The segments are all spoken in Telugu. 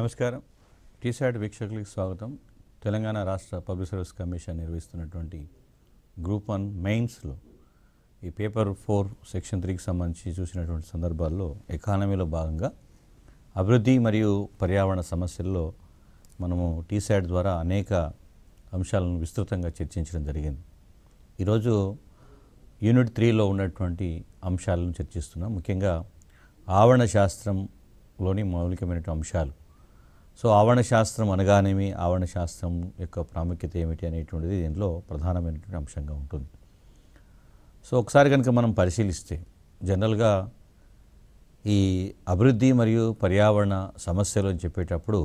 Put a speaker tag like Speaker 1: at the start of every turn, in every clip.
Speaker 1: నమస్కారం టీసాట్ వీక్షకులకు స్వాగతం తెలంగాణ రాష్ట్ర పబ్లిక్ సర్వీస్ కమిషన్ నిర్వహిస్తున్నటువంటి గ్రూప్ వన్ మెయిన్స్లో ఈ పేపర్ ఫోర్ సెక్షన్ త్రీకి సంబంధించి చూసినటువంటి సందర్భాల్లో ఎకానమీలో భాగంగా అభివృద్ధి మరియు పర్యావరణ సమస్యల్లో మనము టీసాట్ ద్వారా అనేక అంశాలను విస్తృతంగా చర్చించడం జరిగింది ఈరోజు యూనిట్ త్రీలో ఉన్నటువంటి అంశాలను చర్చిస్తున్నాం ముఖ్యంగా ఆవరణ శాస్త్రంలోని మౌలికమైన అంశాలు సో ఆవరణ శాస్త్రం అనగానేమి ఆవరణ శాస్త్రం యొక్క ప్రాముఖ్యత ఏమిటి అనేటువంటిది దీంట్లో ప్రధానమైనటువంటి అంశంగా ఉంటుంది సో ఒకసారి కనుక మనం పరిశీలిస్తే జనరల్గా ఈ అభివృద్ధి మరియు పర్యావరణ సమస్యలు అని చెప్పేటప్పుడు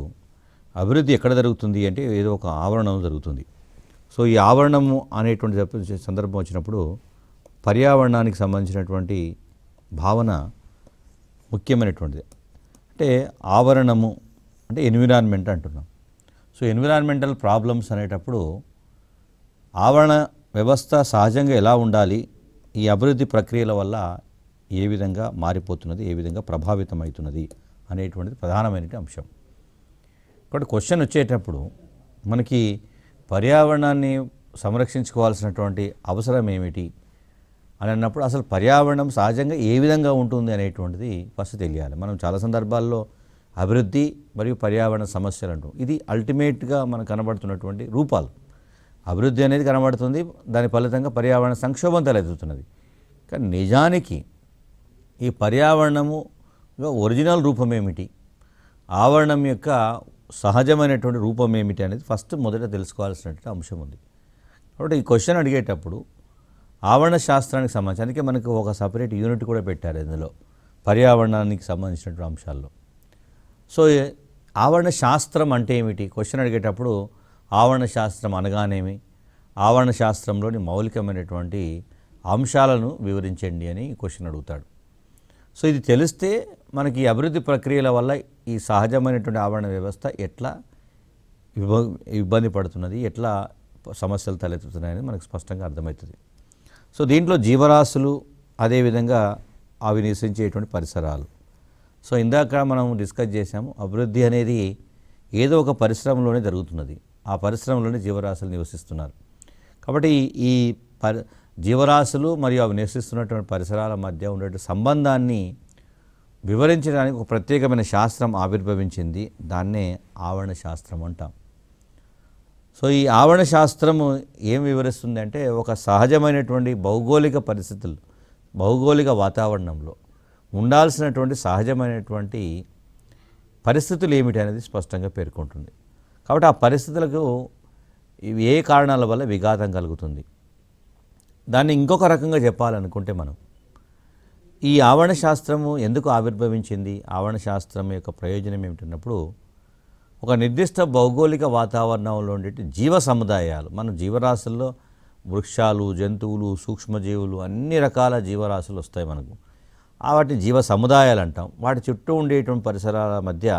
Speaker 1: అభివృద్ధి ఎక్కడ జరుగుతుంది అంటే ఏదో ఒక ఆవరణం జరుగుతుంది సో ఈ ఆవరణము అనేటువంటి సందర్భం వచ్చినప్పుడు పర్యావరణానికి సంబంధించినటువంటి భావన ముఖ్యమైనటువంటిది అంటే ఆవరణము అంటే ఎన్విరాన్మెంట్ అంటున్నాం సో ఎన్విరాన్మెంటల్ ప్రాబ్లమ్స్ అనేటప్పుడు ఆవరణ వ్యవస్థ సహజంగా ఎలా ఉండాలి ఈ అభివృద్ధి ప్రక్రియల వల్ల ఏ విధంగా మారిపోతున్నది ఏ విధంగా ప్రభావితం అవుతున్నది అనేటువంటిది ప్రధానమైన అంశం ఇక్కడ క్వశ్చన్ వచ్చేటప్పుడు మనకి పర్యావరణాన్ని సంరక్షించుకోవాల్సినటువంటి అవసరం ఏమిటి అని అన్నప్పుడు అసలు పర్యావరణం సహజంగా ఏ విధంగా ఉంటుంది అనేటువంటిది ఫస్ట్ తెలియాలి మనం చాలా సందర్భాల్లో అభివృద్ధి మరియు పర్యావరణ సమస్యలు అంటూ ఇది అల్టిమేట్గా మనకు కనబడుతున్నటువంటి రూపాలు అభివృద్ధి అనేది కనబడుతుంది దాని ఫలితంగా పర్యావరణ సంక్షోభం తలెత్తుతున్నది కానీ నిజానికి ఈ పర్యావరణములో ఒరిజినల్ రూపం ఏమిటి ఆవరణం యొక్క సహజమైనటువంటి రూపం ఏమిటి అనేది ఫస్ట్ మొదట తెలుసుకోవాల్సినటువంటి అంశం ఉంది కాబట్టి ఈ క్వశ్చన్ అడిగేటప్పుడు ఆవరణ శాస్త్రానికి సంబంధించి అందుకే మనకు ఒక సపరేట్ యూనిట్ కూడా పెట్టారు ఇందులో పర్యావరణానికి సంబంధించినటువంటి అంశాల్లో సో ఆవరణ శాస్త్రం అంటే ఏమిటి క్వశ్చన్ అడిగేటప్పుడు ఆవరణ శాస్త్రం అనగానేమి ఆవరణ శాస్త్రంలోని మౌలికమైనటువంటి అంశాలను వివరించండి అని క్వశ్చన్ అడుగుతాడు సో ఇది తెలిస్తే మనకి అభివృద్ధి ప్రక్రియల వల్ల ఈ సహజమైనటువంటి ఆవరణ వ్యవస్థ ఎట్లా ఇబ్బంది పడుతున్నది ఎట్లా సమస్యలు తలెత్తుతున్నాయని మనకు స్పష్టంగా అర్థమవుతుంది సో దీంట్లో జీవరాశులు అదేవిధంగా అవి నివసించేటువంటి పరిసరాలు సో ఇందాక మనం డిస్కస్ చేసాము అభివృద్ధి అనేది ఏదో ఒక పరిశ్రమలోనే జరుగుతున్నది ఆ పరిశ్రమలోనే జీవరాశులు నివసిస్తున్నారు కాబట్టి ఈ పరి జీవరాశులు మరియు అవి నివసిస్తున్నటువంటి పరిసరాల మధ్య ఉన్నటువంటి సంబంధాన్ని వివరించడానికి ఒక ప్రత్యేకమైన శాస్త్రం ఆవిర్భవించింది దాన్నే ఆవరణ శాస్త్రం అంటాం సో ఈ ఆవరణ శాస్త్రము ఏం వివరిస్తుంది అంటే ఒక సహజమైనటువంటి భౌగోళిక పరిస్థితులు భౌగోళిక వాతావరణంలో ఉండాల్సినటువంటి సహజమైనటువంటి పరిస్థితులు ఏమిటి అనేది స్పష్టంగా పేర్కొంటుంది కాబట్టి ఆ పరిస్థితులకు ఏ కారణాల వల్ల విఘాతం కలుగుతుంది దాన్ని ఇంకొక రకంగా చెప్పాలనుకుంటే మనం ఈ ఆవరణ శాస్త్రము ఎందుకు ఆవిర్భవించింది ఆవరణ శాస్త్రం యొక్క ప్రయోజనం ఏమిటన్నప్పుడు ఒక నిర్దిష్ట భౌగోళిక వాతావరణంలో ఉండే జీవ సముదాయాలు మన జీవరాశుల్లో వృక్షాలు జంతువులు సూక్ష్మజీవులు అన్ని రకాల జీవరాశులు వస్తాయి మనకు వాటిని జీవ సముదాయాలు అంటాం వాటి చుట్టూ ఉండేటువంటి పరిసరాల మధ్య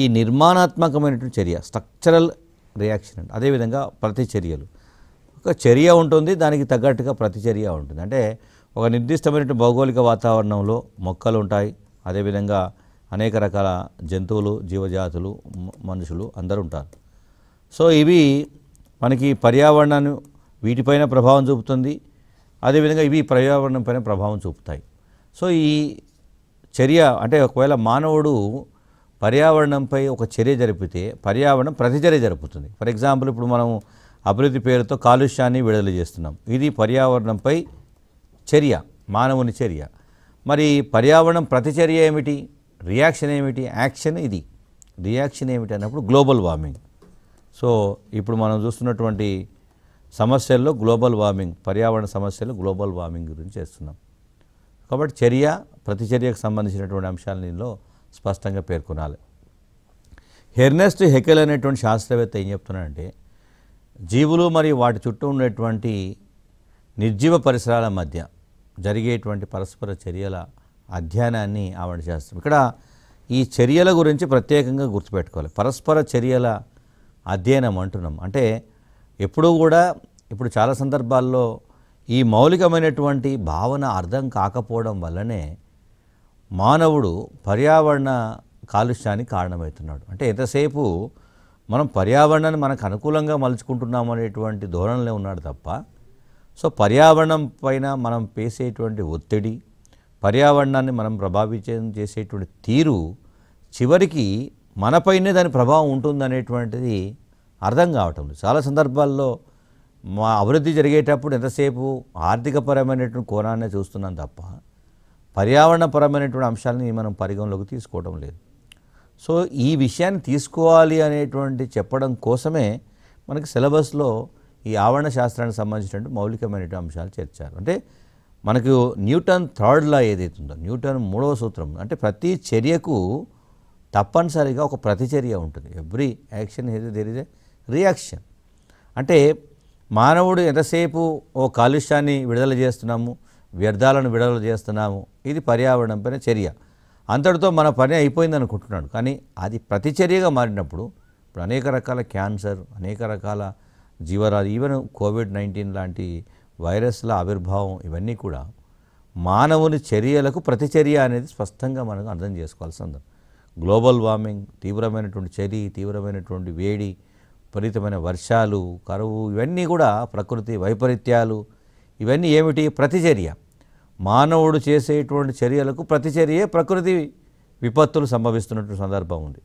Speaker 1: ఈ నిర్మాణాత్మకమైనటువంటి చర్య స్ట్రక్చరల్ రియాక్షన్ అంటే అదేవిధంగా ప్రతిచర్యలు ఒక చర్య ఉంటుంది దానికి తగ్గట్టుగా ప్రతిచర్య ఉంటుంది అంటే ఒక నిర్దిష్టమైనటువంటి భౌగోళిక వాతావరణంలో మొక్కలు ఉంటాయి అదేవిధంగా అనేక రకాల జంతువులు జీవజాతులు మనుషులు అందరూ ఉంటారు సో ఇవి మనకి పర్యావరణాన్ని వీటిపైన ప్రభావం చూపుతుంది అదేవిధంగా ఇవి పర్యావరణంపైన ప్రభావం చూపుతాయి సో ఈ చర్య అంటే ఒకవేళ మానవుడు పర్యావరణంపై ఒక చర్య జరిపితే పర్యావరణం ప్రతిచర్య జరుపుతుంది ఫర్ ఎగ్జాంపుల్ ఇప్పుడు మనం అభివృద్ధి పేరుతో కాలుష్యాన్ని విడుదల చేస్తున్నాం ఇది పర్యావరణంపై చర్య మానవుని చర్య మరి పర్యావరణం ప్రతిచర్య ఏమిటి రియాక్షన్ ఏమిటి యాక్షన్ ఇది రియాక్షన్ ఏమిటి అన్నప్పుడు గ్లోబల్ వార్మింగ్ సో ఇప్పుడు మనం చూస్తున్నటువంటి సమస్యల్లో గ్లోబల్ వార్మింగ్ పర్యావరణ సమస్యలు గ్లోబల్ వార్మింగ్ గురించి చేస్తున్నాం కాబట్టి చర్య ప్రతిచర్యకు సంబంధించినటువంటి అంశాలు దీనిలో స్పష్టంగా పేర్కొనాలి హెర్నెస్ట్ హెకెల్ అనేటువంటి శాస్త్రవేత్త ఏం చెప్తున్నాడంటే జీవులు మరియు వాటి చుట్టూ ఉండేటువంటి నిర్జీవ పరిసరాల మధ్య జరిగేటువంటి పరస్పర చర్యల అధ్యయనాన్ని ఆవిడ చేస్తాం ఇక్కడ ఈ చర్యల గురించి ప్రత్యేకంగా గుర్తుపెట్టుకోవాలి పరస్పర చర్యల అధ్యయనం అంటున్నాం అంటే ఎప్పుడూ కూడా ఇప్పుడు చాలా సందర్భాల్లో ఈ మౌలికమైనటువంటి భావన అర్థం కాకపోవడం వల్లనే మానవుడు పర్యావరణ కాలుష్యానికి కారణమవుతున్నాడు అంటే ఎంతసేపు మనం పర్యావరణాన్ని మనకు అనుకూలంగా మలుచుకుంటున్నాం అనేటువంటి ధోరణిలో ఉన్నాడు తప్ప సో పర్యావరణం పైన మనం పేసేటువంటి ఒత్తిడి పర్యావరణాన్ని మనం ప్రభావితం చేసేటువంటి తీరు చివరికి మనపైనే దాని ప్రభావం అనేటువంటిది అర్థం కావటం చాలా సందర్భాల్లో మా అభివృద్ధి జరిగేటప్పుడు ఎంతసేపు ఆర్థికపరమైనటువంటి కోణాన్ని చూస్తున్నాం తప్ప పర్యావరణపరమైనటువంటి అంశాలని మనం పరిగణలోకి తీసుకోవడం లేదు సో ఈ విషయాన్ని తీసుకోవాలి అనేటువంటి చెప్పడం కోసమే మనకి సిలబస్లో ఈ ఆవరణ శాస్త్రానికి సంబంధించినటువంటి మౌలికమైనటువంటి అంశాలు చేర్చారు అంటే మనకు న్యూటన్ థర్డ్ లా ఏదైతే ఉందో న్యూటన్ మూడవ సూత్రం అంటే ప్రతి చర్యకు తప్పనిసరిగా ఒక ప్రతిచర్య ఉంటుంది ఎవ్రీ యాక్షన్ ఏదో తెలియదే రియాక్షన్ అంటే మానవుడు ఎంతసేపు ఓ కాలుష్యాన్ని విడుదల చేస్తున్నాము వ్యర్థాలను విడుదల చేస్తున్నాము ఇది పర్యావరణంపైన చర్య అంతటితో మన పని అయిపోయింది అనుకుంటున్నాడు కానీ అది ప్రతిచర్యగా మారినప్పుడు ఇప్పుడు అనేక రకాల క్యాన్సర్ అనేక రకాల జీవరాలు ఈవెన్ కోవిడ్ నైన్టీన్ లాంటి వైరస్ల ఆవిర్భావం ఇవన్నీ కూడా మానవుని చర్యలకు ప్రతిచర్య అనేది స్పష్టంగా మనం అర్థం చేసుకోవాల్సి ఉంది గ్లోబల్ వార్మింగ్ తీవ్రమైనటువంటి చలి తీవ్రమైనటువంటి వేడి విపరీతమైన వర్షాలు కరువు ఇవన్నీ కూడా ప్రకృతి వైపరీత్యాలు ఇవన్నీ ఏమిటి ప్రతిచర్య మానవుడు చేసేటువంటి చర్యలకు ప్రతిచర్యే ప్రకృతి విపత్తులు సంభవిస్తున్నటువంటి సందర్భం ఉంది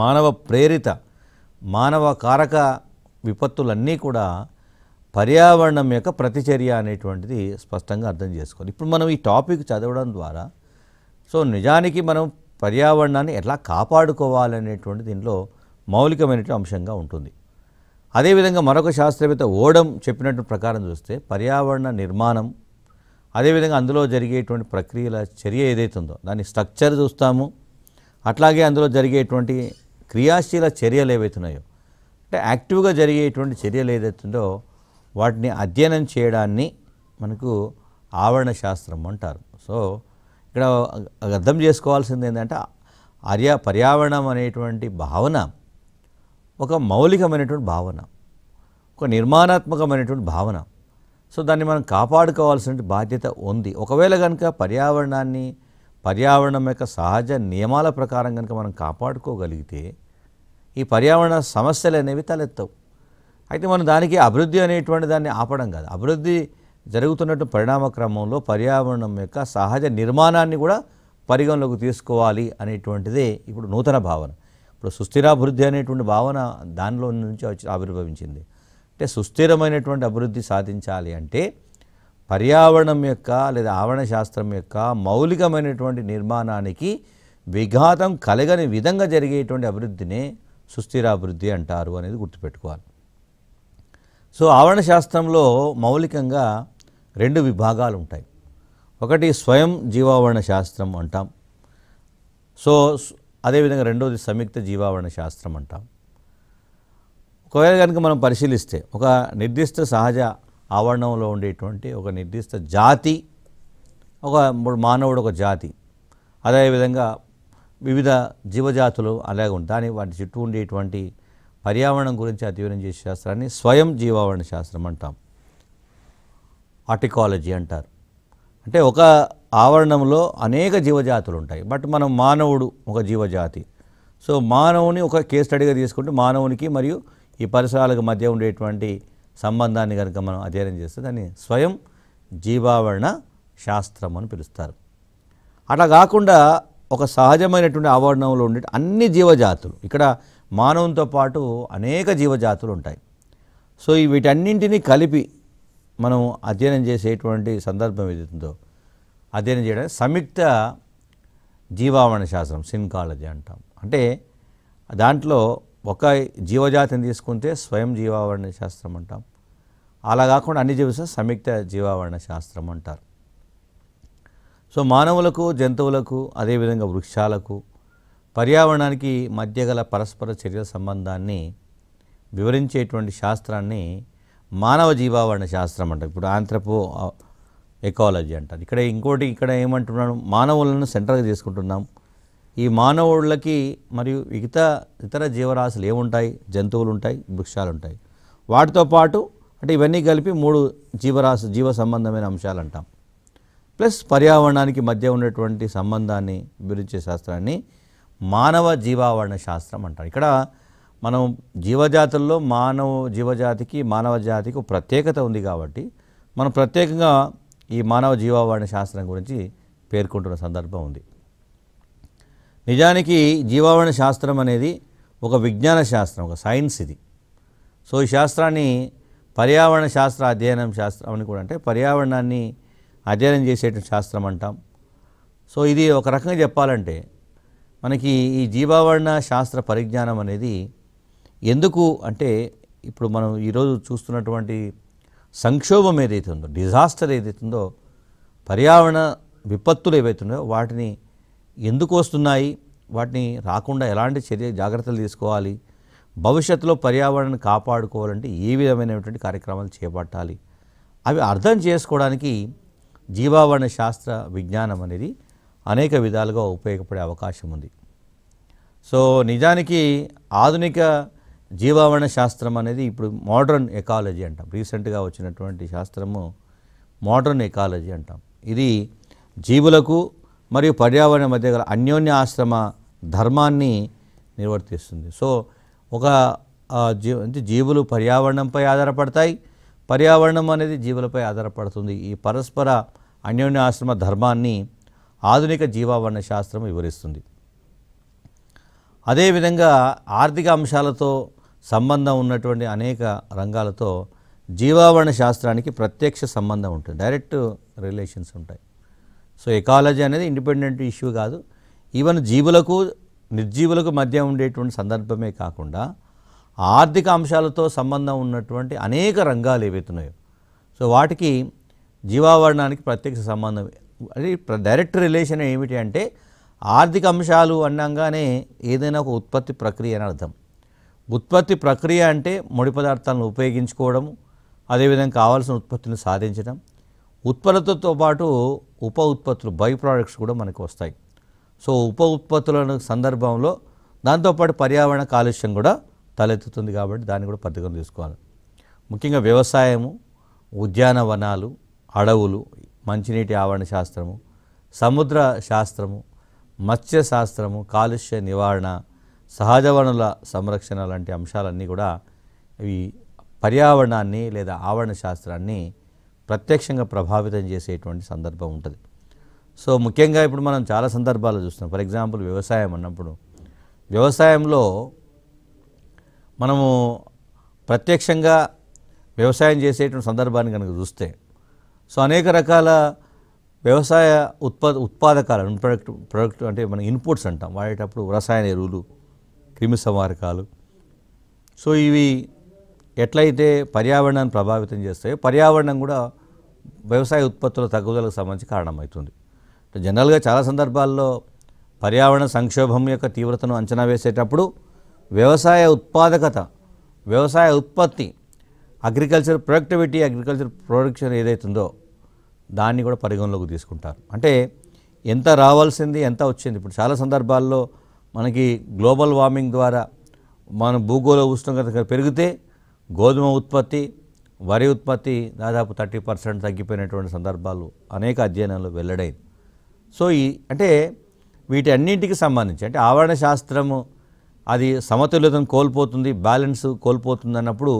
Speaker 1: మానవ ప్రేరిత మానవ కారక విపత్తులన్నీ కూడా పర్యావరణం యొక్క ప్రతిచర్య అనేటువంటిది స్పష్టంగా అర్థం చేసుకోవాలి ఇప్పుడు మనం ఈ టాపిక్ చదవడం ద్వారా సో నిజానికి మనం పర్యావరణాన్ని ఎలా కాపాడుకోవాలనేటువంటి దీనిలో మౌలికమైనటువంటి అంశంగా ఉంటుంది అదేవిధంగా మరొక శాస్త్రవేత్త ఓడం చెప్పినట్టు ప్రకారం చూస్తే పర్యావరణ నిర్మాణం అదేవిధంగా అందులో జరిగేటువంటి ప్రక్రియల చర్య ఏదైతుందో దాని స్ట్రక్చర్ చూస్తాము అట్లాగే అందులో జరిగేటువంటి క్రియాశీల చర్యలు ఏవైతున్నాయో అంటే యాక్టివ్గా జరిగేటువంటి చర్యలు ఏదైతుందో వాటిని అధ్యయనం చేయడాన్ని మనకు ఆవరణ శాస్త్రం అంటారు సో ఇక్కడ అర్థం చేసుకోవాల్సింది ఏంటంటే ఆర్య పర్యావరణం అనేటువంటి భావన ఒక మౌలికమైనటువంటి భావన ఒక నిర్మాణాత్మకమైనటువంటి భావన సో దాన్ని మనం కాపాడుకోవాల్సిన బాధ్యత ఉంది ఒకవేళ కనుక పర్యావరణాన్ని పర్యావరణం యొక్క సహజ నియమాల ప్రకారం కనుక మనం కాపాడుకోగలిగితే ఈ పర్యావరణ సమస్యలు అనేవి తలెత్తవు అయితే మనం దానికి అభివృద్ధి అనేటువంటి దాన్ని ఆపడం కాదు అభివృద్ధి జరుగుతున్నటువంటి పరిణామ క్రమంలో పర్యావరణం యొక్క సహజ నిర్మాణాన్ని కూడా పరిగణలోకి తీసుకోవాలి అనేటువంటిదే ఇప్పుడు నూతన భావన ఇప్పుడు సుస్థిరాభివృద్ధి అనేటువంటి భావన దానిలో నుంచి ఆవిర్భవించింది అంటే సుస్థిరమైనటువంటి అభివృద్ధి సాధించాలి అంటే పర్యావరణం యొక్క లేదా ఆవరణ శాస్త్రం యొక్క మౌలికమైనటువంటి నిర్మాణానికి విఘాతం కలగని విధంగా జరిగేటువంటి అభివృద్ధినే సుస్థిరాభివృద్ధి అంటారు అనేది గుర్తుపెట్టుకోవాలి సో ఆవరణ శాస్త్రంలో మౌలికంగా రెండు విభాగాలు ఉంటాయి ఒకటి స్వయం జీవావరణ శాస్త్రం అంటాం సో అదేవిధంగా రెండవది సంయుక్త జీవావరణ శాస్త్రం అంటాం ఒకవేళ కనుక మనం పరిశీలిస్తే ఒక నిర్దిష్ట సహజ ఆవరణంలో ఉండేటువంటి ఒక నిర్దిష్ట జాతి ఒక మానవుడు ఒక జాతి అదేవిధంగా వివిధ జీవజాతులు అలాగే ఉంటాయి దాని వాటి చుట్టూ ఉండేటువంటి పర్యావరణం గురించి అధ్యయనం చేసే శాస్త్రాన్ని స్వయం జీవావరణ శాస్త్రం అంటాం ఆర్టికాలజీ అంటారు అంటే ఒక ఆవరణంలో అనేక జీవజాతులు ఉంటాయి బట్ మనం మానవుడు ఒక జీవజాతి సో మానవుని ఒక కేస్ స్టడీగా తీసుకుంటే మానవునికి మరియు ఈ పరిసరాలకు మధ్య ఉండేటువంటి సంబంధాన్ని కనుక మనం అధ్యయనం చేస్తే దాన్ని స్వయం జీవావరణ శాస్త్రం అని పిలుస్తారు అట్లా కాకుండా ఒక సహజమైనటువంటి ఆవరణంలో ఉండే అన్ని జీవజాతులు ఇక్కడ మానవంతో పాటు అనేక జీవజాతులు ఉంటాయి సో వీటన్నింటినీ కలిపి మనం అధ్యయనం చేసేటువంటి సందర్భం ఏదైతుందో అధ్యయనం చేయడానికి సంయుక్త జీవావరణ శాస్త్రం సిన్కాలజీ అంటాం అంటే దాంట్లో ఒక జీవజాతిని తీసుకుంటే స్వయం జీవావరణ శాస్త్రం అంటాం అలా కాకుండా అన్ని జీవిస్తా సంయుక్త జీవావరణ శాస్త్రం అంటారు సో మానవులకు జంతువులకు అదేవిధంగా వృక్షాలకు పర్యావరణానికి మధ్య గల పరస్పర చర్యల సంబంధాన్ని వివరించేటువంటి శాస్త్రాన్ని మానవ జీవావరణ శాస్త్రం అంటారు ఇప్పుడు ఆంథ్రపో ఎకాలజీ అంటారు ఇక్కడ ఇంకోటి ఇక్కడ ఏమంటున్నాను మానవులను సెంటర్గా తీసుకుంటున్నాం ఈ మానవులకి మరియు మిగతా ఇతర జీవరాశులు ఏముంటాయి జంతువులు ఉంటాయి వృక్షాలు ఉంటాయి వాటితో పాటు అంటే ఇవన్నీ కలిపి మూడు జీవరాశి జీవ సంబంధమైన అంశాలు అంటాం ప్లస్ పర్యావరణానికి మధ్య ఉన్నటువంటి సంబంధాన్ని వివరించే శాస్త్రాన్ని మానవ జీవావరణ శాస్త్రం అంటారు ఇక్కడ మనం జీవజాతుల్లో మానవ జీవజాతికి మానవ జాతికి ప్రత్యేకత ఉంది కాబట్టి మనం ప్రత్యేకంగా ఈ మానవ జీవవాణి శాస్త్రం గురించి పేర్కొంటున్న సందర్భం ఉంది నిజానికి జీవావరణ శాస్త్రం అనేది ఒక విజ్ఞాన శాస్త్రం ఒక సైన్స్ ఇది సో ఈ శాస్త్రాన్ని పర్యావరణ శాస్త్ర అధ్యయనం శాస్త్రం అని కూడా అంటే పర్యావరణాన్ని అధ్యయనం చేసే శాస్త్రం అంటాం సో ఇది ఒక రకంగా చెప్పాలంటే మనకి ఈ జీవావరణ శాస్త్ర పరిజ్ఞానం అనేది ఎందుకు అంటే ఇప్పుడు మనం ఈరోజు చూస్తున్నటువంటి సంక్షోభం ఏదైతే ఉందో డిజాస్టర్ ఏదైతే ఉందో పర్యావరణ విపత్తులు ఏవైతే ఉన్నాయో వాటిని ఎందుకు వస్తున్నాయి వాటిని రాకుండా ఎలాంటి చర్య జాగ్రత్తలు తీసుకోవాలి భవిష్యత్తులో పర్యావరణాన్ని కాపాడుకోవాలంటే ఏ విధమైనటువంటి కార్యక్రమాలు చేపట్టాలి అవి అర్థం చేసుకోవడానికి జీవావరణ శాస్త్ర విజ్ఞానం అనేది అనేక విధాలుగా ఉపయోగపడే అవకాశం ఉంది సో నిజానికి ఆధునిక జీవావరణ శాస్త్రం అనేది ఇప్పుడు మోడర్న్ ఎకాలజీ అంటాం రీసెంట్గా వచ్చినటువంటి శాస్త్రము మోడర్న్ ఎకాలజీ అంటాం ఇది జీవులకు మరియు పర్యావరణ మధ్య గల అన్యోన్య ఆశ్రమ ధర్మాన్ని నిర్వర్తిస్తుంది సో ఒక జీ అంటే జీవులు పర్యావరణంపై ఆధారపడతాయి పర్యావరణం అనేది జీవులపై ఆధారపడుతుంది ఈ పరస్పర అన్యోన్య ఆశ్రమ ధర్మాన్ని ఆధునిక జీవావరణ శాస్త్రం వివరిస్తుంది అదేవిధంగా ఆర్థిక అంశాలతో సంబంధం ఉన్నటువంటి అనేక రంగాలతో జీవావరణ శాస్త్రానికి ప్రత్యక్ష సంబంధం ఉంటుంది డైరెక్ట్ రిలేషన్స్ ఉంటాయి సో ఎకాలజీ అనేది ఇండిపెండెంట్ ఇష్యూ కాదు ఈవెన్ జీవులకు నిర్జీవులకు మధ్య ఉండేటువంటి సందర్భమే కాకుండా ఆర్థిక అంశాలతో సంబంధం ఉన్నటువంటి అనేక రంగాలు ఏవైతున్నాయో సో వాటికి జీవావరణానికి ప్రత్యక్ష సంబంధం అది డైరెక్ట్ రిలేషన్ ఏమిటి అంటే ఆర్థిక అంశాలు అనగానే ఏదైనా ఒక ఉత్పత్తి ప్రక్రియ అని అర్థం ఉత్పత్తి ప్రక్రియ అంటే ముడి పదార్థాలను ఉపయోగించుకోవడము అదేవిధంగా కావాల్సిన ఉత్పత్తిని సాధించడం ఉత్పత్తులతో పాటు ఉప ఉత్పత్తులు బై ప్రోడక్ట్స్ కూడా మనకు వస్తాయి సో ఉప ఉత్పత్తుల సందర్భంలో దాంతోపాటు పర్యావరణ కాలుష్యం కూడా తలెత్తుతుంది కాబట్టి దాన్ని కూడా పద్ధతిగా తీసుకోవాలి ముఖ్యంగా వ్యవసాయము ఉద్యానవనాలు అడవులు మంచినీటి ఆవరణ శాస్త్రము సముద్ర శాస్త్రము మత్స్య శాస్త్రము కాలుష్య నివారణ సహజ వనరుల సంరక్షణ లాంటి అంశాలన్నీ కూడా ఇవి పర్యావరణాన్ని లేదా ఆవరణ శాస్త్రాన్ని ప్రత్యక్షంగా ప్రభావితం చేసేటువంటి సందర్భం ఉంటుంది సో ముఖ్యంగా ఇప్పుడు మనం చాలా సందర్భాలు చూస్తున్నాం ఫర్ ఎగ్జాంపుల్ వ్యవసాయం అన్నప్పుడు వ్యవసాయంలో మనము ప్రత్యక్షంగా వ్యవసాయం చేసేటువంటి సందర్భాన్ని కనుక చూస్తే సో అనేక రకాల వ్యవసాయ ఉత్పా ఉత్పాదకాలను ప్రొడక్ట్ ప్రొడక్ట్ అంటే మనం ఇన్పుట్స్ అంటాం వాడేటప్పుడు రసాయన ఎరువులు క్రిమిసంహారకాలు సో ఇవి ఎట్లయితే పర్యావరణాన్ని ప్రభావితం చేస్తాయో పర్యావరణం కూడా వ్యవసాయ ఉత్పత్తుల తగ్గుదలకు సంబంధించి కారణమవుతుంది జనరల్గా చాలా సందర్భాల్లో పర్యావరణ సంక్షోభం యొక్క తీవ్రతను అంచనా వేసేటప్పుడు వ్యవసాయ ఉత్పాదకత వ్యవసాయ ఉత్పత్తి అగ్రికల్చర్ ప్రొడక్టివిటీ అగ్రికల్చర్ ప్రొడక్షన్ ఏదైతుందో దాన్ని కూడా పరిగణలోకి తీసుకుంటారు అంటే ఎంత రావాల్సింది ఎంత వచ్చింది ఇప్పుడు చాలా సందర్భాల్లో మనకి గ్లోబల్ వార్మింగ్ ద్వారా మన భూగోళ ఉష్ణోగ్రత పెరిగితే గోధుమ ఉత్పత్తి వరి ఉత్పత్తి దాదాపు థర్టీ పర్సెంట్ తగ్గిపోయినటువంటి సందర్భాలు అనేక అధ్యయనాలు వెల్లడైంది సో ఈ అంటే వీటన్నింటికి సంబంధించి అంటే ఆవరణ శాస్త్రము అది సమతుల్యతను కోల్పోతుంది బ్యాలెన్స్ కోల్పోతుంది అన్నప్పుడు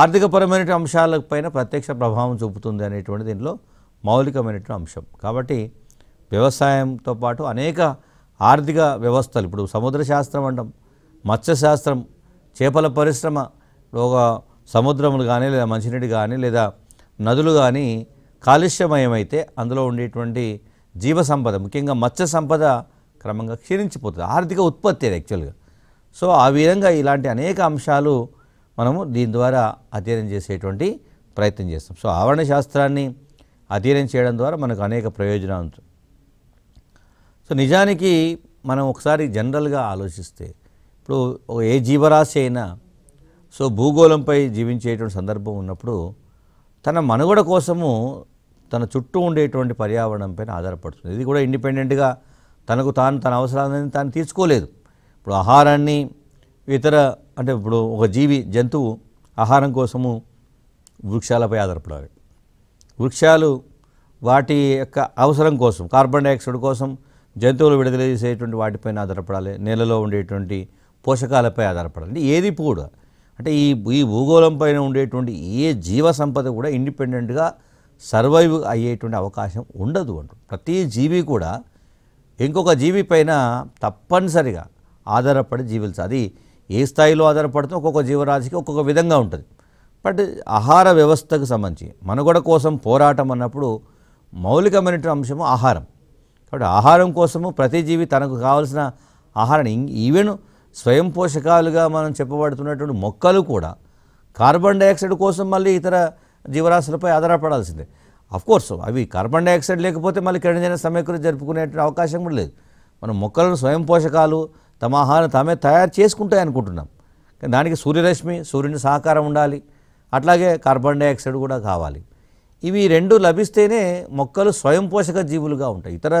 Speaker 1: ఆర్థికపరమైన అంశాలపైన ప్రత్యక్ష ప్రభావం చూపుతుంది అనేటువంటి దీంట్లో మౌలికమైనటువంటి అంశం కాబట్టి వ్యవసాయంతో పాటు అనేక ఆర్థిక వ్యవస్థలు ఇప్పుడు సముద్ర శాస్త్రం అంటాం మత్స్యశాస్త్రం చేపల పరిశ్రమ ఒక సముద్రములు కానీ లేదా మంచినీటి కానీ లేదా నదులు కానీ కాలుష్యమయమైతే అందులో ఉండేటువంటి జీవ సంపద ముఖ్యంగా మత్స్య సంపద క్రమంగా క్షీణించిపోతుంది ఆర్థిక ఉత్పత్తి అది యాక్చువల్గా సో ఆ విధంగా ఇలాంటి అనేక అంశాలు మనము దీని ద్వారా అధ్యయనం చేసేటువంటి ప్రయత్నం చేస్తాం సో ఆవరణ శాస్త్రాన్ని అధ్యయనం చేయడం ద్వారా మనకు అనేక ప్రయోజనాలు సో నిజానికి మనం ఒకసారి జనరల్గా ఆలోచిస్తే ఇప్పుడు ఏ జీవరాశి అయినా సో భూగోళంపై జీవించేటువంటి సందర్భం ఉన్నప్పుడు తన మనుగడ కోసము తన చుట్టూ ఉండేటువంటి పర్యావరణంపై ఆధారపడుతుంది ఇది కూడా ఇండిపెండెంట్గా తనకు తాను తన అవసరాలని తాను తీర్చుకోలేదు ఇప్పుడు ఆహారాన్ని ఇతర అంటే ఇప్పుడు ఒక జీవి జంతువు ఆహారం కోసము వృక్షాలపై ఆధారపడాలి వృక్షాలు వాటి యొక్క అవసరం కోసం కార్బన్ డైఆక్సైడ్ కోసం జంతువులు విడుదల చేసేటువంటి వాటిపైన ఆధారపడాలి నేలలో ఉండేటువంటి పోషకాలపై ఆధారపడాలి ఏది కూడా అంటే ఈ ఈ భూగోళం పైన ఉండేటువంటి ఏ జీవ సంపద కూడా ఇండిపెండెంట్గా సర్వైవ్ అయ్యేటువంటి అవకాశం ఉండదు అంటు ప్రతి జీవి కూడా ఇంకొక జీవి పైన తప్పనిసరిగా ఆధారపడి జీవించాలి అది ఏ స్థాయిలో ఆధారపడుతుందో ఒక్కొక్క జీవరాశికి ఒక్కొక్క విధంగా ఉంటుంది బట్ ఆహార వ్యవస్థకు సంబంధించి మనుగడ కోసం పోరాటం అన్నప్పుడు మౌలికమైనటువంటి అంశము ఆహారం కాబట్టి ఆహారం కోసము ప్రతి జీవి తనకు కావాల్సిన ఆహారాన్ని ఈవెన్ స్వయం పోషకాలుగా మనం చెప్పబడుతున్నటువంటి మొక్కలు కూడా కార్బన్ డైఆక్సైడ్ కోసం మళ్ళీ ఇతర జీవరాశులపై ఆధారపడాల్సిందే కోర్స్ అవి కార్బన్ డైఆక్సైడ్ లేకపోతే మళ్ళీ కిరణజన సమయకులు జరుపుకునే అవకాశం కూడా లేదు మనం మొక్కలను స్వయం పోషకాలు తమ ఆహారం తామే తయారు చేసుకుంటాయి అనుకుంటున్నాం దానికి సూర్యరశ్మి సూర్యుని సహకారం ఉండాలి అట్లాగే కార్బన్ డైఆక్సైడ్ కూడా కావాలి ఇవి రెండు లభిస్తేనే మొక్కలు స్వయం పోషక జీవులుగా ఉంటాయి ఇతర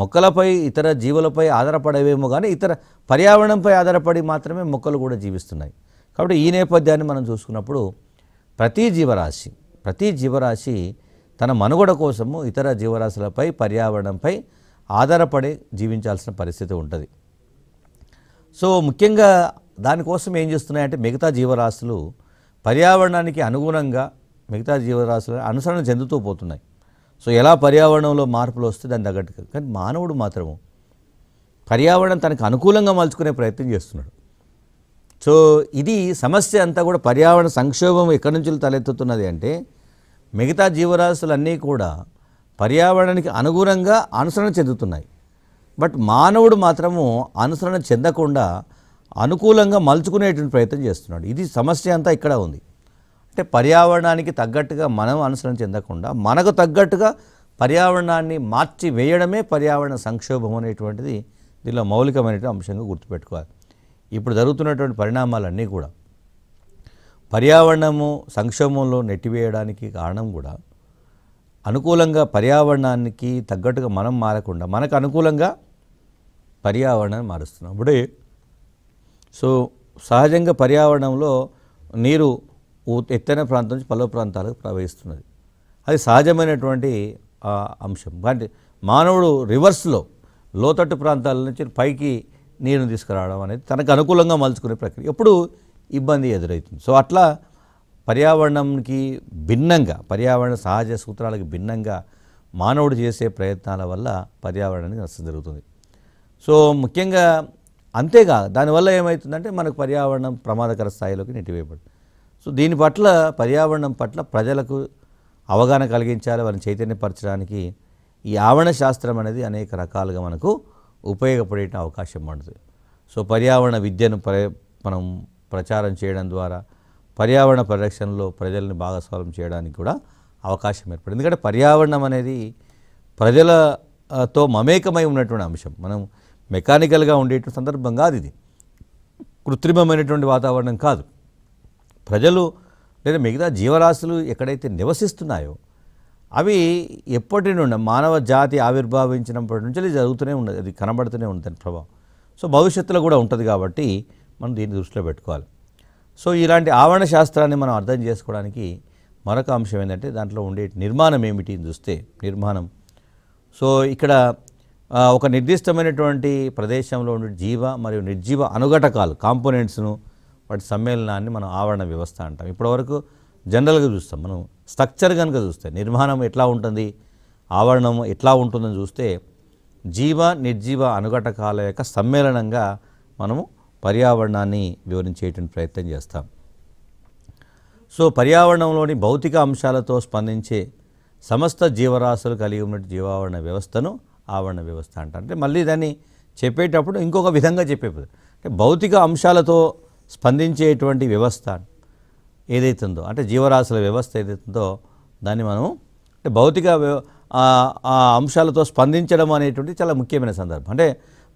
Speaker 1: మొక్కలపై ఇతర జీవులపై ఆధారపడవేమో కానీ ఇతర పర్యావరణంపై ఆధారపడి మాత్రమే మొక్కలు కూడా జీవిస్తున్నాయి కాబట్టి ఈ నేపథ్యాన్ని మనం చూసుకున్నప్పుడు ప్రతి జీవరాశి ప్రతి జీవరాశి తన మనుగడ కోసము ఇతర జీవరాశులపై పర్యావరణంపై ఆధారపడి జీవించాల్సిన పరిస్థితి ఉంటుంది సో ముఖ్యంగా దానికోసం ఏం చేస్తున్నాయంటే మిగతా జీవరాశులు పర్యావరణానికి అనుగుణంగా మిగతా జీవరాశులు అనుసరణ చెందుతూ పోతున్నాయి సో ఎలా పర్యావరణంలో మార్పులు వస్తే దాని తగ్గట్టు కానీ మానవుడు మాత్రము పర్యావరణం తనకు అనుకూలంగా మలుచుకునే ప్రయత్నం చేస్తున్నాడు సో ఇది సమస్య అంతా కూడా పర్యావరణ సంక్షోభం ఎక్కడి నుంచి తలెత్తుతున్నది అంటే మిగతా జీవరాశులన్నీ కూడా పర్యావరణానికి అనుగుణంగా అనుసరణ చెందుతున్నాయి బట్ మానవుడు మాత్రము అనుసరణ చెందకుండా అనుకూలంగా మలుచుకునేటువంటి ప్రయత్నం చేస్తున్నాడు ఇది సమస్య అంతా ఇక్కడ ఉంది అంటే పర్యావరణానికి తగ్గట్టుగా మనం అనుసరణ చెందకుండా మనకు తగ్గట్టుగా పర్యావరణాన్ని మార్చి వేయడమే పర్యావరణ సంక్షోభం అనేటువంటిది దీనిలో మౌలికమైనటువంటి అంశంగా గుర్తుపెట్టుకోవాలి ఇప్పుడు జరుగుతున్నటువంటి పరిణామాలన్నీ కూడా పర్యావరణము సంక్షోభంలో నెట్టివేయడానికి కారణం కూడా అనుకూలంగా పర్యావరణానికి తగ్గట్టుగా మనం మారకుండా మనకు అనుకూలంగా పర్యావరణాన్ని మారుస్తున్నాం ఇప్పుడే సో సహజంగా పర్యావరణంలో నీరు ఎత్తైన ప్రాంతం నుంచి పల్లవ ప్రాంతాలకు ప్రవహిస్తున్నది అది సహజమైనటువంటి అంశం కానీ మానవుడు రివర్స్లో లోతట్టు ప్రాంతాల నుంచి పైకి నీరుని తీసుకురావడం అనేది తనకు అనుకూలంగా మలుచుకునే ప్రక్రియ ఎప్పుడు ఇబ్బంది ఎదురవుతుంది సో అట్లా పర్యావరణంకి భిన్నంగా పర్యావరణ సహజ సూత్రాలకు భిన్నంగా మానవుడు చేసే ప్రయత్నాల వల్ల పర్యావరణానికి నష్టం జరుగుతుంది సో ముఖ్యంగా అంతేగా దానివల్ల ఏమవుతుందంటే మనకు పర్యావరణం ప్రమాదకర స్థాయిలోకి నెట్టివేయబడుతుంది సో దీని పట్ల పర్యావరణం పట్ల ప్రజలకు అవగాహన కలిగించాలి వారిని చైతన్యపరచడానికి ఈ ఆవరణ శాస్త్రం అనేది అనేక రకాలుగా మనకు ఉపయోగపడే అవకాశం ఉండదు సో పర్యావరణ విద్యను మనం ప్రచారం చేయడం ద్వారా పర్యావరణ పరిరక్షణలో ప్రజల్ని భాగస్వామ్యం చేయడానికి కూడా అవకాశం ఏర్పడింది ఎందుకంటే పర్యావరణం అనేది ప్రజలతో మమేకమై ఉన్నటువంటి అంశం మనం మెకానికల్గా ఉండేటువంటి సందర్భంగా కాదు ఇది కృత్రిమమైనటువంటి వాతావరణం కాదు ప్రజలు లేదా మిగతా జీవరాశులు ఎక్కడైతే నివసిస్తున్నాయో అవి ఎప్పటి నుండి మానవ జాతి ఆవిర్భావించినప్పటి నుంచి జరుగుతూనే ఉన్నది అది కనబడుతూనే ఉంటుంది ప్రభావం సో భవిష్యత్తులో కూడా ఉంటుంది కాబట్టి మనం దీన్ని దృష్టిలో పెట్టుకోవాలి సో ఇలాంటి ఆవరణ శాస్త్రాన్ని మనం అర్థం చేసుకోవడానికి మరొక అంశం ఏంటంటే దాంట్లో ఉండే నిర్మాణం ఏమిటి చూస్తే నిర్మాణం సో ఇక్కడ ఒక నిర్దిష్టమైనటువంటి ప్రదేశంలో ఉండే జీవ మరియు నిర్జీవ అనుఘటకాలు కాంపోనెంట్స్ను వాటి సమ్మేళనాన్ని మనం ఆవరణ వ్యవస్థ అంటాం ఇప్పటివరకు జనరల్గా చూస్తాం మనం స్ట్రక్చర్ కనుక చూస్తే నిర్మాణం ఎట్లా ఉంటుంది ఆవరణం ఎట్లా ఉంటుందని చూస్తే జీవ నిర్జీవ అనుఘటకాల యొక్క సమ్మేళనంగా మనము పర్యావరణాన్ని వివరించేటువంటి ప్రయత్నం చేస్తాం సో పర్యావరణంలోని భౌతిక అంశాలతో స్పందించే సమస్త జీవరాశులు కలిగి ఉన్న జీవావరణ వ్యవస్థను ఆవరణ వ్యవస్థ అంటారు అంటే మళ్ళీ దాన్ని చెప్పేటప్పుడు ఇంకొక విధంగా చెప్పేప్పుడు అంటే భౌతిక అంశాలతో స్పందించేటువంటి వ్యవస్థ ఏదైతుందో అంటే జీవరాశుల వ్యవస్థ ఏదైతుందో దాన్ని మనం అంటే భౌతిక అంశాలతో స్పందించడం అనేటువంటి చాలా ముఖ్యమైన సందర్భం అంటే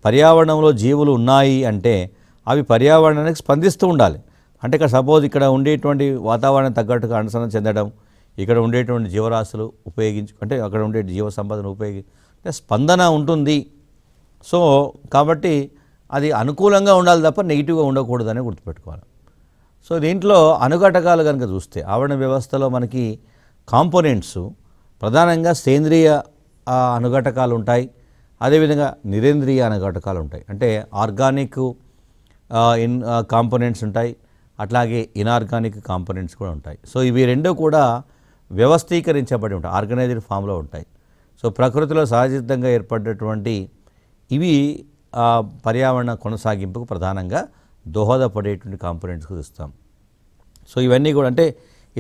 Speaker 1: పర్యావరణంలో జీవులు ఉన్నాయి అంటే అవి పర్యావరణానికి స్పందిస్తూ ఉండాలి అంటే ఇక్కడ సపోజ్ ఇక్కడ ఉండేటువంటి వాతావరణం తగ్గట్టుగా అనుసరణ చెందడం ఇక్కడ ఉండేటువంటి జీవరాశులు ఉపయోగించు అంటే అక్కడ ఉండే జీవ సంపదను ఉపయోగించే స్పందన ఉంటుంది సో కాబట్టి అది అనుకూలంగా ఉండాలి తప్ప నెగిటివ్గా ఉండకూడదని గుర్తుపెట్టుకోవాలి సో దీంట్లో అనుఘటకాలు కనుక చూస్తే ఆవరణ వ్యవస్థలో మనకి కాంపోనెంట్స్ ప్రధానంగా సేంద్రియ అనుఘటకాలు ఉంటాయి అదేవిధంగా నిరేంద్రియ అనుఘటకాలు ఉంటాయి అంటే ఆర్గానిక్ ఇన్ కాంపోనెంట్స్ ఉంటాయి అట్లాగే ఇనార్గానిక్ కాంపోనెంట్స్ కూడా ఉంటాయి సో ఇవి రెండూ కూడా వ్యవస్థీకరించబడి ఉంటాయి ఆర్గనైజ్డ్ ఫామ్లో ఉంటాయి సో ప్రకృతిలో సహజసిద్ధంగా ఏర్పడినటువంటి ఇవి పర్యావరణ కొనసాగింపుకు ప్రధానంగా దోహదపడేటువంటి కాంపోనెంట్స్ ఇస్తాం సో ఇవన్నీ కూడా అంటే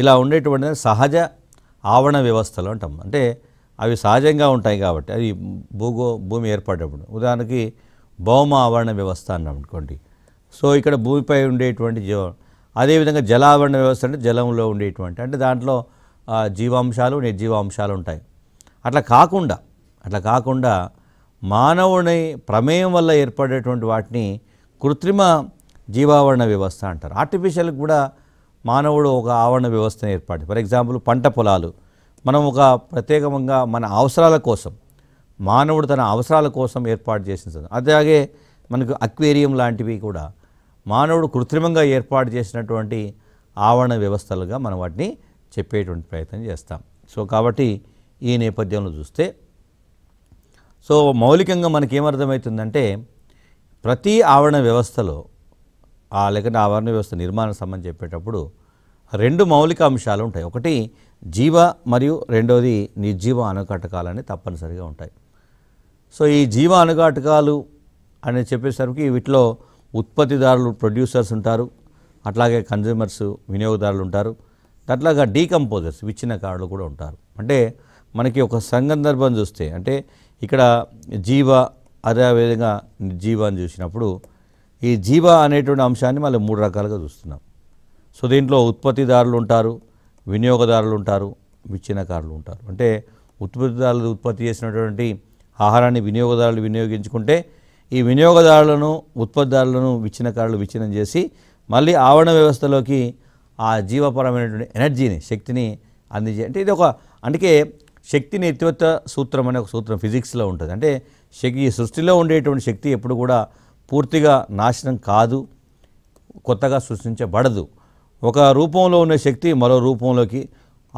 Speaker 1: ఇలా ఉండేటువంటి సహజ ఆవరణ వ్యవస్థలు అంటాం అంటే అవి సహజంగా ఉంటాయి కాబట్టి అవి భూగో భూమి ఏర్పడేటప్పుడు ఉదాహరణకి భౌమ ఆవరణ వ్యవస్థ అన్నాం అనుకోండి సో ఇక్కడ భూమిపై ఉండేటువంటి జీవ అదేవిధంగా జలావరణ వ్యవస్థ అంటే జలంలో ఉండేటువంటి అంటే దాంట్లో జీవాంశాలు నిర్జీవాంశాలు ఉంటాయి అట్లా కాకుండా అట్లా కాకుండా మానవుని ప్రమేయం వల్ల ఏర్పడేటువంటి వాటిని కృత్రిమ జీవావరణ వ్యవస్థ అంటారు ఆర్టిఫిషియల్ కూడా మానవుడు ఒక ఆవరణ వ్యవస్థను ఏర్పాటు ఫర్ ఎగ్జాంపుల్ పంట పొలాలు మనం ఒక ప్రత్యేకంగా మన అవసరాల కోసం మానవుడు తన అవసరాల కోసం ఏర్పాటు చేసిన అలాగే మనకు అక్వేరియం లాంటివి కూడా మానవుడు కృత్రిమంగా ఏర్పాటు చేసినటువంటి ఆవరణ వ్యవస్థలుగా మనం వాటిని చెప్పేటువంటి ప్రయత్నం చేస్తాం సో కాబట్టి ఈ నేపథ్యంలో చూస్తే సో మౌలికంగా మనకి ఏమర్థమవుతుందంటే ప్రతి ఆవరణ వ్యవస్థలో ఆ లేకుంటే ఆవరణ వ్యవస్థ నిర్మాణ సంబంధం చెప్పేటప్పుడు రెండు మౌలిక అంశాలు ఉంటాయి ఒకటి జీవ మరియు రెండోది నిర్జీవ అనుఘాటకాలు తప్పనిసరిగా ఉంటాయి సో ఈ జీవ అనుఘాటకాలు అని చెప్పేసరికి వీటిలో ఉత్పత్తిదారులు ప్రొడ్యూసర్స్ ఉంటారు అట్లాగే కన్జ్యూమర్స్ వినియోగదారులు ఉంటారు అట్లాగా డీకంపోజర్స్ కారులు కూడా ఉంటారు అంటే మనకి ఒక సందర్భం చూస్తే అంటే ఇక్కడ జీవ అదేవిధంగా జీవ అని చూసినప్పుడు ఈ జీవ అనేటువంటి అంశాన్ని మళ్ళీ మూడు రకాలుగా చూస్తున్నాం సో దీంట్లో ఉత్పత్తిదారులు ఉంటారు వినియోగదారులు ఉంటారు విచ్ఛిన్నకారులు ఉంటారు అంటే ఉత్పత్తిదారులు ఉత్పత్తి చేసినటువంటి ఆహారాన్ని వినియోగదారులు వినియోగించుకుంటే ఈ వినియోగదారులను ఉత్పత్తిదారులను విచ్ఛిన్నకారులు విచ్ఛిన్నం చేసి మళ్ళీ ఆవరణ వ్యవస్థలోకి ఆ జీవపరమైనటువంటి ఎనర్జీని శక్తిని అందించే అంటే ఇది ఒక అందుకే శక్తి నేతివత్వ సూత్రం అనే ఒక సూత్రం ఫిజిక్స్లో ఉంటుంది అంటే శక్తి సృష్టిలో ఉండేటువంటి శక్తి ఎప్పుడు కూడా పూర్తిగా నాశనం కాదు కొత్తగా సృష్టించబడదు ఒక రూపంలో ఉన్న శక్తి మరో రూపంలోకి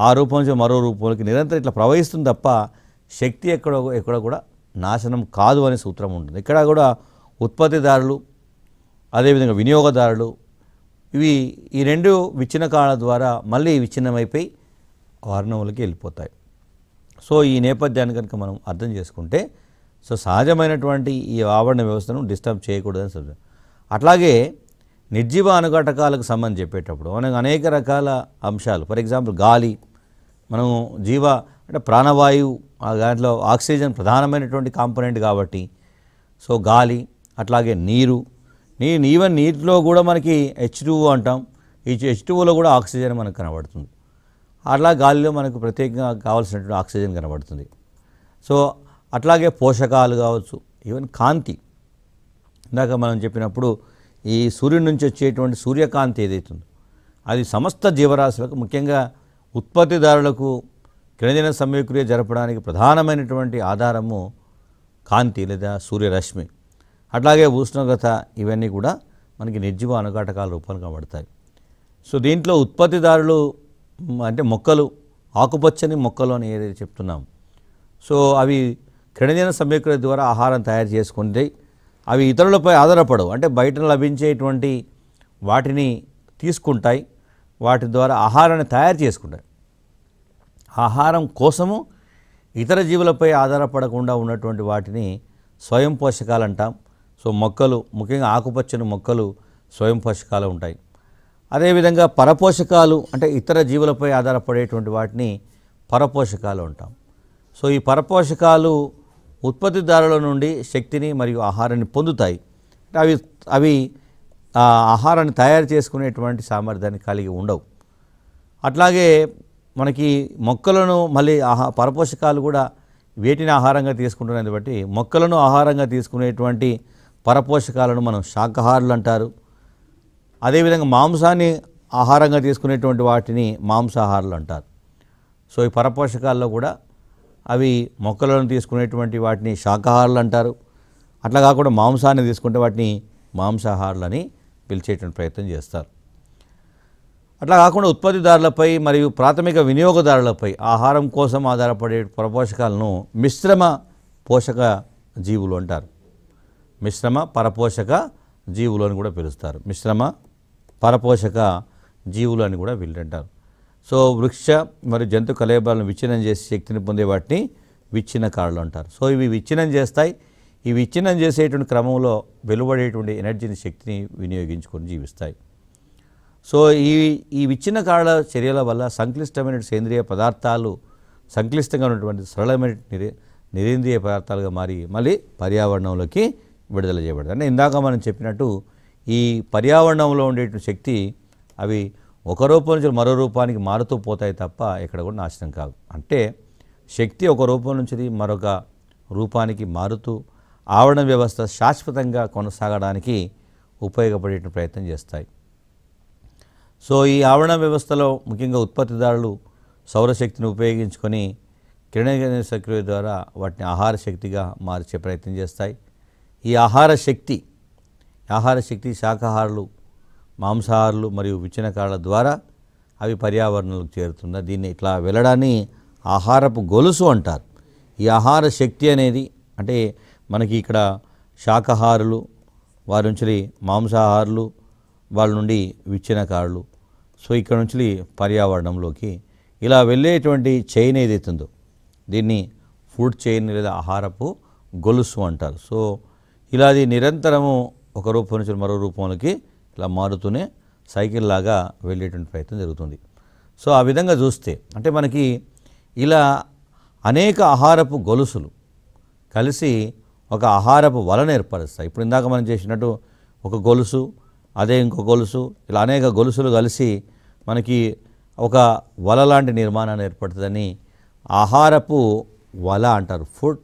Speaker 1: ఆ రూపం నుంచి మరో రూపంలోకి నిరంతరం ఇట్లా ప్రవహిస్తుంది తప్ప శక్తి ఎక్కడ ఎక్కడ కూడా నాశనం కాదు అనే సూత్రం ఉంటుంది ఇక్కడ కూడా ఉత్పత్తిదారులు అదేవిధంగా వినియోగదారులు ఇవి ఈ రెండు విచ్ఛిన్న కాల ద్వారా మళ్ళీ విచ్ఛిన్నమైపోయి వర్ణములకి వెళ్ళిపోతాయి సో ఈ నేపథ్యాన్ని కనుక మనం అర్థం చేసుకుంటే సో సహజమైనటువంటి ఈ ఆవరణ వ్యవస్థను డిస్టర్బ్ చేయకూడదని సూచన అట్లాగే నిర్జీవ అనుఘటకాలకు సంబంధించి చెప్పేటప్పుడు మనకు అనేక రకాల అంశాలు ఫర్ ఎగ్జాంపుల్ గాలి మనము జీవ అంటే ప్రాణవాయువు దాంట్లో ఆక్సిజన్ ప్రధానమైనటువంటి కాంపోనెంట్ కాబట్టి సో గాలి అట్లాగే నీరు నీ ఈవెన్ నీటిలో కూడా మనకి హెచ్ అంటాం ఈ హెచ్ కూడా ఆక్సిజన్ మనకు కనబడుతుంది అట్లా గాలిలో మనకు ప్రత్యేకంగా కావాల్సినటువంటి ఆక్సిజన్ కనబడుతుంది సో అట్లాగే పోషకాలు కావచ్చు ఈవెన్ కాంతి ఇందాక మనం చెప్పినప్పుడు ఈ సూర్యుడి నుంచి వచ్చేటువంటి సూర్యకాంతి ఏదైతుందో అది సమస్త జీవరాశులకు ముఖ్యంగా ఉత్పత్తిదారులకు కిరణజన సమయక్రియ జరపడానికి ప్రధానమైనటువంటి ఆధారము కాంతి లేదా సూర్యరశ్మి అట్లాగే ఉష్ణోగ్రత ఇవన్నీ కూడా మనకి నిర్జీవ అనుఘాటకాల రూపంలో కనబడతాయి సో దీంట్లో ఉత్పత్తిదారులు అంటే మొక్కలు ఆకుపచ్చని మొక్కలు అని ఏదైతే చెప్తున్నాం సో అవి క్రణజన సమీకరణ ద్వారా ఆహారం తయారు చేసుకుంటాయి అవి ఇతరులపై ఆధారపడవు అంటే బయట లభించేటువంటి వాటిని తీసుకుంటాయి వాటి ద్వారా ఆహారాన్ని తయారు చేసుకుంటాయి ఆహారం కోసము ఇతర జీవులపై ఆధారపడకుండా ఉన్నటువంటి వాటిని స్వయం పోషకాలు అంటాం సో మొక్కలు ముఖ్యంగా ఆకుపచ్చని మొక్కలు స్వయం పోషకాలు ఉంటాయి అదేవిధంగా పరపోషకాలు అంటే ఇతర జీవులపై ఆధారపడేటువంటి వాటిని పరపోషకాలు అంటాం సో ఈ పరపోషకాలు ఉత్పత్తిదారుల నుండి శక్తిని మరియు ఆహారాన్ని పొందుతాయి అవి అవి ఆహారాన్ని తయారు చేసుకునేటువంటి సామర్థ్యాన్ని కలిగి ఉండవు అట్లాగే మనకి మొక్కలను మళ్ళీ ఆహా పరపోషకాలు కూడా వేటిని ఆహారంగా తీసుకుంటున్నది బట్టి మొక్కలను ఆహారంగా తీసుకునేటువంటి పరపోషకాలను మనం శాకాహారులు అంటారు అదేవిధంగా మాంసాన్ని ఆహారంగా తీసుకునేటువంటి వాటిని మాంసాహారాలు అంటారు సో ఈ పరపోషకాల్లో కూడా అవి మొక్కలను తీసుకునేటువంటి వాటిని శాకాహారాలు అంటారు అట్లా కాకుండా మాంసాన్ని తీసుకుంటే వాటిని మాంసాహారాలు అని పిలిచేటువంటి ప్రయత్నం చేస్తారు అట్లా కాకుండా ఉత్పత్తిదారులపై మరియు ప్రాథమిక వినియోగదారులపై ఆహారం కోసం ఆధారపడే పరపోషకాలను మిశ్రమ పోషక జీవులు అంటారు మిశ్రమ పరపోషక జీవులు అని కూడా పిలుస్తారు మిశ్రమ పరపోషక జీవులు అని కూడా వీళ్ళంటారు సో వృక్ష మరియు జంతు కలయబాలను విచ్ఛిన్నం చేసే శక్తిని పొందే వాటిని కాళ్ళు అంటారు సో ఇవి విచ్ఛిన్నం చేస్తాయి ఈ విచ్ఛిన్నం చేసేటువంటి క్రమంలో వెలువడేటువంటి ఎనర్జీని శక్తిని వినియోగించుకొని జీవిస్తాయి సో ఈ ఈ కాళ్ళ చర్యల వల్ల సంక్లిష్టమైన సేంద్రియ పదార్థాలు సంక్లిష్టంగా ఉన్నటువంటి సరళమైన నిరేంద్రియ పదార్థాలుగా మారి మళ్ళీ పర్యావరణంలోకి విడుదల చేయబడతాయి అంటే ఇందాక మనం చెప్పినట్టు ఈ పర్యావరణంలో ఉండేటువంటి శక్తి అవి ఒక రూపం నుంచి మరో రూపానికి మారుతూ పోతాయి తప్ప ఇక్కడ కూడా నాశనం కాదు అంటే శక్తి ఒక రూపం నుంచి మరొక రూపానికి మారుతూ ఆవరణ వ్యవస్థ శాశ్వతంగా కొనసాగడానికి ఉపయోగపడే ప్రయత్నం చేస్తాయి సో ఈ ఆవరణ వ్యవస్థలో ముఖ్యంగా ఉత్పత్తిదారులు సౌరశక్తిని ఉపయోగించుకొని కిరణ సక్రియ ద్వారా వాటిని ఆహార శక్తిగా మార్చే ప్రయత్నం చేస్తాయి ఈ ఆహార శక్తి ఆహార శక్తి శాకాహారులు మాంసాహారులు మరియు విచ్చినకాళ్ళ ద్వారా అవి పర్యావరణంలోకి చేరుతుంది దీన్ని ఇట్లా వెళ్ళడాన్ని ఆహారపు గొలుసు అంటారు ఈ ఆహార శక్తి అనేది అంటే మనకి ఇక్కడ శాకాహారులు వారి నుంచి మాంసాహారులు వాళ్ళ నుండి విచ్చినకాళ్ళు సో ఇక్కడ నుంచి పర్యావరణంలోకి ఇలా వెళ్ళేటువంటి చైన్ ఏదైతుందో దీన్ని ఫుడ్ చైన్ లేదా ఆహారపు గొలుసు అంటారు సో ఇలా అది నిరంతరము ఒక రూపం నుంచి మరో రూపంలోకి ఇలా మారుతూనే సైకిల్ లాగా వెళ్ళేటువంటి ప్రయత్నం జరుగుతుంది సో ఆ విధంగా చూస్తే అంటే మనకి ఇలా అనేక ఆహారపు గొలుసులు కలిసి ఒక ఆహారపు వలన ఏర్పరుస్తాయి ఇప్పుడు ఇందాక మనం చేసినట్టు ఒక గొలుసు అదే ఇంకో గొలుసు ఇలా అనేక గొలుసులు కలిసి మనకి ఒక వల లాంటి నిర్మాణాన్ని ఏర్పడుతుందని ఆహారపు వల అంటారు ఫుడ్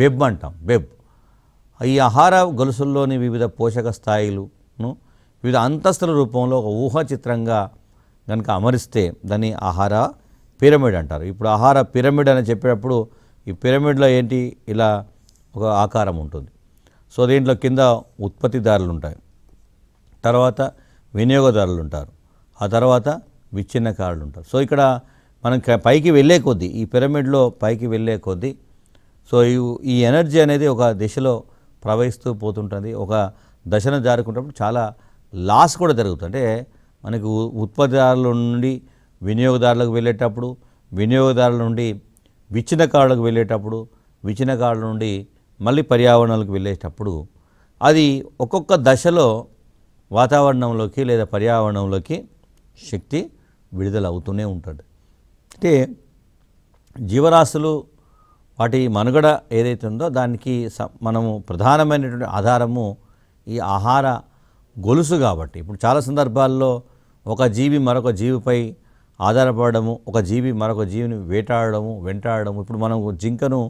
Speaker 1: వెబ్ అంటాం వెబ్ ఈ ఆహార గొలుసుల్లోని వివిధ పోషక స్థాయిలను వివిధ అంతస్తుల రూపంలో ఒక ఊహా చిత్రంగా కనుక అమరిస్తే దాన్ని ఆహార పిరమిడ్ అంటారు ఇప్పుడు ఆహార పిరమిడ్ అని చెప్పేటప్పుడు ఈ పిరమిడ్లో ఏంటి ఇలా ఒక ఆకారం ఉంటుంది సో దీంట్లో కింద ఉత్పత్తిదారులు ఉంటాయి తర్వాత వినియోగదారులు ఉంటారు ఆ తర్వాత విచ్ఛిన్నకారులు ఉంటారు సో ఇక్కడ మనం పైకి వెళ్ళే కొద్దీ ఈ పిరమిడ్లో పైకి వెళ్ళే కొద్దీ సో ఈ ఎనర్జీ అనేది ఒక దిశలో ప్రవహిస్తూ పోతుంటుంది ఒక దశను జారుకుంటప్పుడు చాలా లాస్ కూడా జరుగుతుంది అంటే మనకు ఉత్పత్తిదారుల నుండి వినియోగదారులకు వెళ్ళేటప్పుడు వినియోగదారుల నుండి విచ్చినకారులకు వెళ్ళేటప్పుడు విచ్చినకారుల నుండి మళ్ళీ పర్యావరణాలకు వెళ్ళేటప్పుడు అది ఒక్కొక్క దశలో వాతావరణంలోకి లేదా పర్యావరణంలోకి శక్తి విడుదల అవుతూనే ఉంటుంది అంటే జీవరాశులు వాటి మనుగడ ఏదైతే ఉందో దానికి మనము ప్రధానమైనటువంటి ఆధారము ఈ ఆహార గొలుసు కాబట్టి ఇప్పుడు చాలా సందర్భాల్లో ఒక జీవి మరొక జీవిపై ఆధారపడము ఒక జీవి మరొక జీవిని వేటాడము వెంటాడము ఇప్పుడు మనం జింకను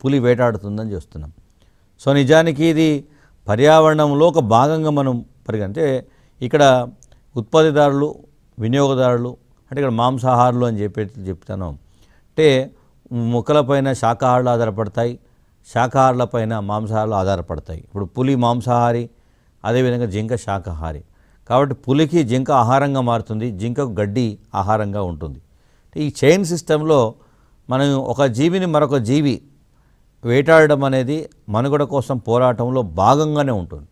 Speaker 1: పులి వేటాడుతుందని చూస్తున్నాం సో నిజానికి ఇది పర్యావరణంలో ఒక భాగంగా మనం పరిగణితే ఇక్కడ ఉత్పత్తిదారులు వినియోగదారులు అంటే ఇక్కడ మాంసాహారులు అని చెప్పే చెప్తాను అంటే ముక్కలపైన శాకాహారులు ఆధారపడతాయి శాకాహారులపైన మాంసాహారులు ఆధారపడతాయి ఇప్పుడు పులి మాంసాహారి అదేవిధంగా జింక శాకాహారి కాబట్టి పులికి జింక ఆహారంగా మారుతుంది జింకకు గడ్డి ఆహారంగా ఉంటుంది ఈ చైన్ సిస్టంలో మనం ఒక జీవిని మరొక జీవి వేటాడడం అనేది మనుగడ కోసం పోరాటంలో భాగంగానే ఉంటుంది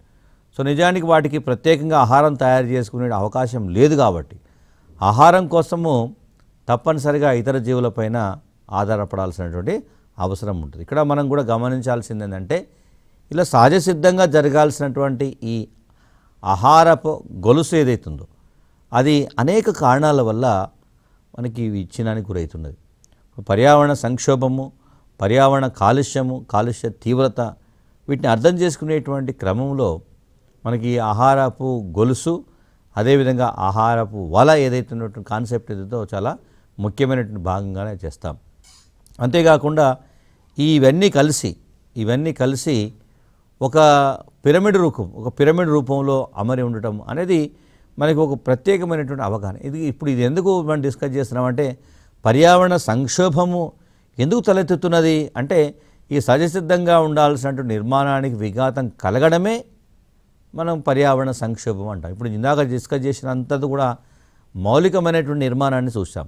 Speaker 1: సో నిజానికి వాటికి ప్రత్యేకంగా ఆహారం తయారు చేసుకునే అవకాశం లేదు కాబట్టి ఆహారం కోసము తప్పనిసరిగా ఇతర జీవులపైన ఆధారపడాల్సినటువంటి అవసరం ఉంటుంది ఇక్కడ మనం కూడా గమనించాల్సింది ఏంటంటే ఇలా సహజ సిద్ధంగా జరగాల్సినటువంటి ఈ ఆహారపు గొలుసు ఏదైతుందో అది అనేక కారణాల వల్ల మనకి ఇవి ఇచ్చినానికి గురవుతున్నది పర్యావరణ సంక్షోభము పర్యావరణ కాలుష్యము కాలుష్య తీవ్రత వీటిని అర్థం చేసుకునేటువంటి క్రమంలో మనకి ఆహారపు గొలుసు అదేవిధంగా ఆహారపు వల ఏదైతే ఉన్నటువంటి కాన్సెప్ట్ ఏదైతే చాలా ముఖ్యమైనటువంటి భాగంగానే చేస్తాం అంతేకాకుండా ఇవన్నీ కలిసి ఇవన్నీ కలిసి ఒక పిరమిడ్ రూపం ఒక పిరమిడ్ రూపంలో అమరి ఉండటం అనేది మనకు ఒక ప్రత్యేకమైనటువంటి అవగాహన ఇది ఇప్పుడు ఇది ఎందుకు మనం డిస్కస్ చేస్తున్నామంటే పర్యావరణ సంక్షోభము ఎందుకు తలెత్తుతున్నది అంటే ఈ సహజసిద్ధంగా ఉండాల్సినటువంటి నిర్మాణానికి విఘాతం కలగడమే మనం పర్యావరణ సంక్షోభం అంటాం ఇప్పుడు ఇందాక డిస్కస్ చేసినంతది కూడా మౌలికమైనటువంటి నిర్మాణాన్ని చూసాం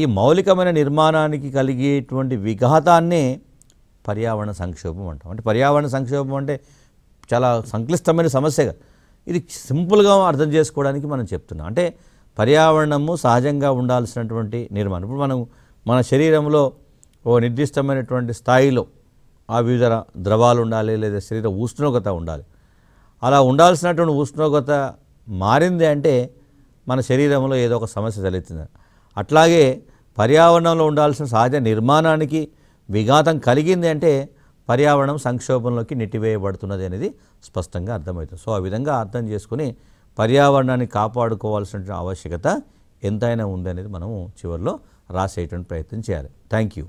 Speaker 1: ఈ మౌలికమైన నిర్మాణానికి కలిగేటువంటి విఘాతాన్నే పర్యావరణ సంక్షోభం అంటాం అంటే పర్యావరణ సంక్షోభం అంటే చాలా సంక్లిష్టమైన సమస్యగా ఇది సింపుల్గా అర్థం చేసుకోవడానికి మనం చెప్తున్నాం అంటే పర్యావరణము సహజంగా ఉండాల్సినటువంటి నిర్మాణం ఇప్పుడు మనం మన శరీరంలో ఓ నిర్దిష్టమైనటువంటి స్థాయిలో ఆ వివిధ ద్రవాలు ఉండాలి లేదా శరీర ఉష్ణోగ్రత ఉండాలి అలా ఉండాల్సినటువంటి ఉష్ణోగ్రత మారింది అంటే మన శరీరంలో ఏదో ఒక సమస్య తలెత్తింది అట్లాగే పర్యావరణంలో ఉండాల్సిన సహజ నిర్మాణానికి విఘాతం కలిగింది అంటే పర్యావరణం సంక్షోభంలోకి నెట్టివేయబడుతున్నది అనేది స్పష్టంగా అర్థమవుతుంది సో ఆ విధంగా అర్థం చేసుకుని పర్యావరణాన్ని కాపాడుకోవాల్సిన ఆవశ్యకత ఎంతైనా ఉందనేది మనము చివరిలో రాసేటువంటి ప్రయత్నం చేయాలి థ్యాంక్ యూ